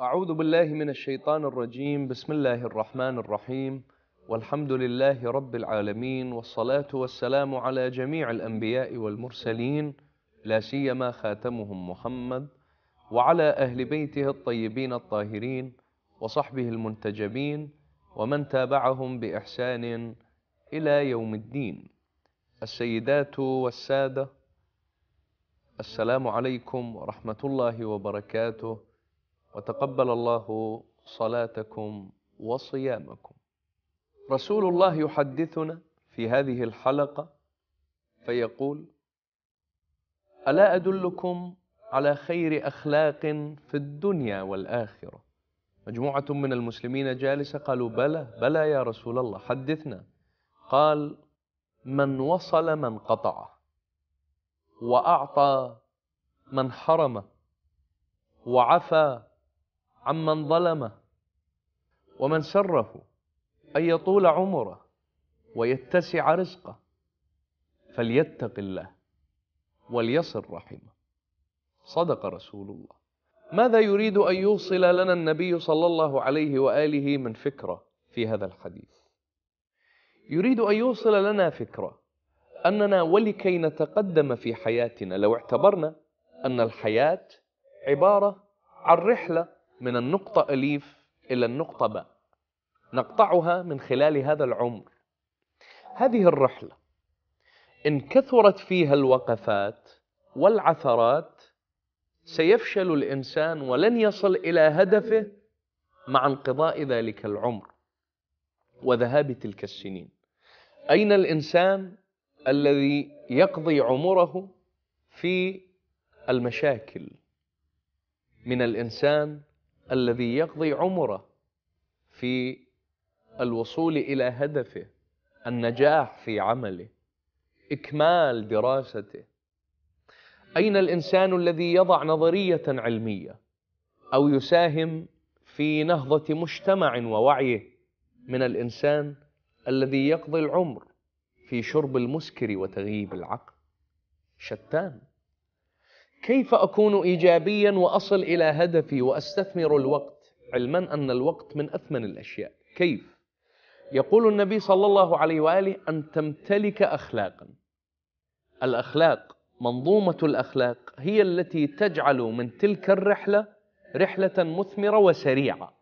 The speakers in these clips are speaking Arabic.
أعوذ بالله من الشيطان الرجيم بسم الله الرحمن الرحيم والحمد لله رب العالمين والصلاة والسلام على جميع الأنبياء والمرسلين لا سيما خاتمهم محمد وعلى أهل بيته الطيبين الطاهرين وصحبه المنتجبين ومن تابعهم بإحسان إلى يوم الدين السيدات والسادة السلام عليكم ورحمة الله وبركاته وتقبل الله صلاتكم وصيامكم رسول الله يحدثنا في هذه الحلقه فيقول الا ادلكم على خير اخلاق في الدنيا والاخره مجموعه من المسلمين جالسه قالوا بلى بلى يا رسول الله حدثنا قال من وصل من قطعه واعطى من حرمه وعفى عمن ظلمه ومن سره أن يطول عمره ويتسع رزقه فليتق الله وليصل رحمه صدق رسول الله ماذا يريد أن يوصل لنا النبي صلى الله عليه وآله من فكرة في هذا الحديث يريد أن يوصل لنا فكرة أننا ولكي نتقدم في حياتنا لو اعتبرنا أن الحياة عبارة عن رحلة من النقطة أليف إلى النقطة باء نقطعها من خلال هذا العمر هذه الرحلة إن كثرت فيها الوقفات والعثرات سيفشل الإنسان ولن يصل إلى هدفه مع انقضاء ذلك العمر وذهاب تلك السنين أين الإنسان الذي يقضي عمره في المشاكل من الإنسان الذي يقضي عمره في الوصول الى هدفه النجاح في عمله اكمال دراسته اين الانسان الذي يضع نظريه علميه او يساهم في نهضه مجتمع ووعيه من الانسان الذي يقضي العمر في شرب المسكر وتغييب العقل شتان كيف أكون إيجابيا وأصل إلى هدفي وأستثمر الوقت علما أن الوقت من أثمن الأشياء كيف؟ يقول النبي صلى الله عليه وآله أن تمتلك أخلاقا الأخلاق منظومة الأخلاق هي التي تجعل من تلك الرحلة رحلة مثمرة وسريعة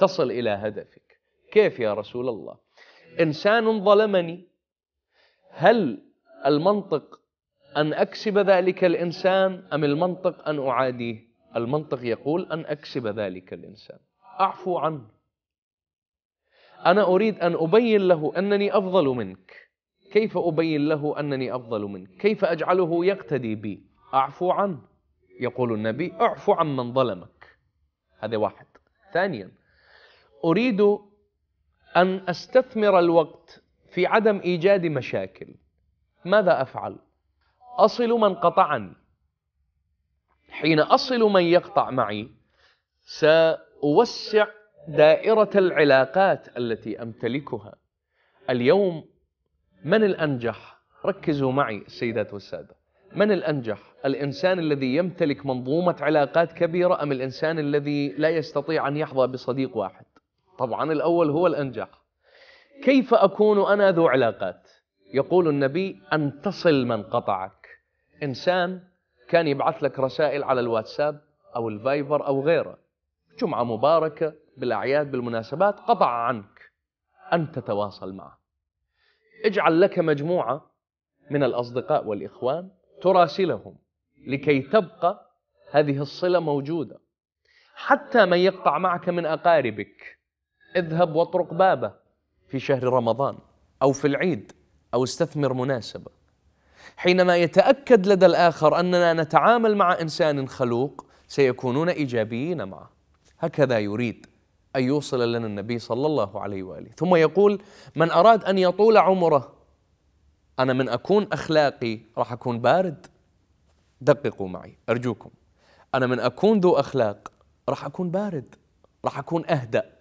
تصل إلى هدفك كيف يا رسول الله إنسان ظلمني هل المنطق أن أكسب ذلك الإنسان أم المنطق أن أعاديه المنطق يقول أن أكسب ذلك الإنسان أعفو عنه أنا أريد أن أبين له أنني أفضل منك كيف أبين له أنني أفضل منك كيف أجعله يقتدي بي أعفو عنه يقول النبي اعفو عن من ظلمك هذا واحد ثانيا أريد أن أستثمر الوقت في عدم إيجاد مشاكل ماذا أفعل أصل من قطعني حين أصل من يقطع معي سأوسع دائرة العلاقات التي أمتلكها اليوم من الأنجح ركزوا معي السيدات والسادة من الأنجح الإنسان الذي يمتلك منظومة علاقات كبيرة أم الإنسان الذي لا يستطيع أن يحظى بصديق واحد طبعا الأول هو الأنجح كيف أكون أنا ذو علاقات يقول النبي أن تصل من قطعك إنسان كان يبعث لك رسائل على الواتساب أو الفايبر أو غيره جمعة مباركة بالأعياد بالمناسبات قطع عنك أن تتواصل معه اجعل لك مجموعة من الأصدقاء والإخوان تراسلهم لكي تبقى هذه الصلة موجودة حتى من يقطع معك من أقاربك اذهب واطرق بابه في شهر رمضان أو في العيد أو استثمر مناسبة حينما يتاكد لدى الاخر اننا نتعامل مع انسان خلوق سيكونون ايجابيين معه هكذا يريد ان يوصل لنا النبي صلى الله عليه واله ثم يقول من اراد ان يطول عمره انا من اكون اخلاقي راح اكون بارد دققوا معي ارجوكم انا من اكون ذو اخلاق راح اكون بارد راح اكون اهدأ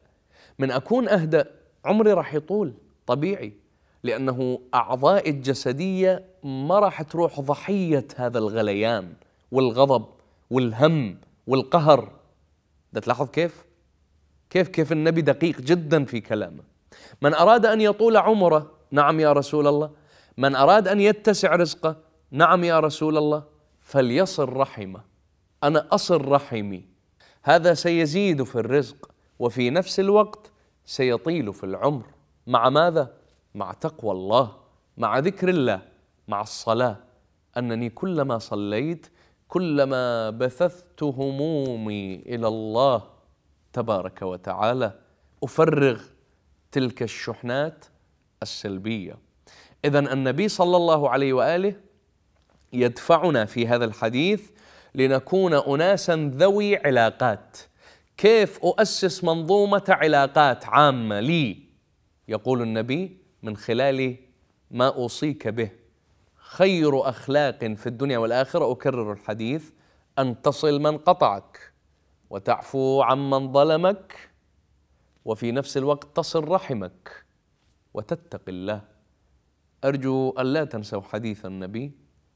من اكون اهدأ عمري راح يطول طبيعي لانه اعضائي الجسديه ما راح تروح ضحية هذا الغليان والغضب والهم والقهر ده تلاحظ كيف؟ كيف كيف النبي دقيق جدا في كلامه من أراد أن يطول عمره نعم يا رسول الله من أراد أن يتسع رزقه نعم يا رسول الله فليصل رحمه أنا أصل رحمي هذا سيزيد في الرزق وفي نفس الوقت سيطيل في العمر مع ماذا؟ مع تقوى الله مع ذكر الله مع الصلاة أنني كلما صليت كلما بثثت همومي إلى الله تبارك وتعالى أفرغ تلك الشحنات السلبية إذا النبي صلى الله عليه وآله يدفعنا في هذا الحديث لنكون أناسا ذوي علاقات كيف أؤسس منظومة علاقات عامة لي يقول النبي من خلال ما أوصيك به خير اخلاق في الدنيا والاخره اكرر الحديث ان تصل من قطعك وتعفو عمن ظلمك وفي نفس الوقت تصل رحمك وتتقي الله ارجو الا تنسوا حديث النبي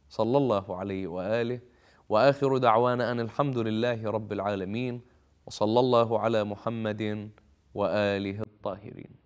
صلى الله عليه واله واخر دعوانا ان الحمد لله رب العالمين وصلى الله على محمد واله الطاهرين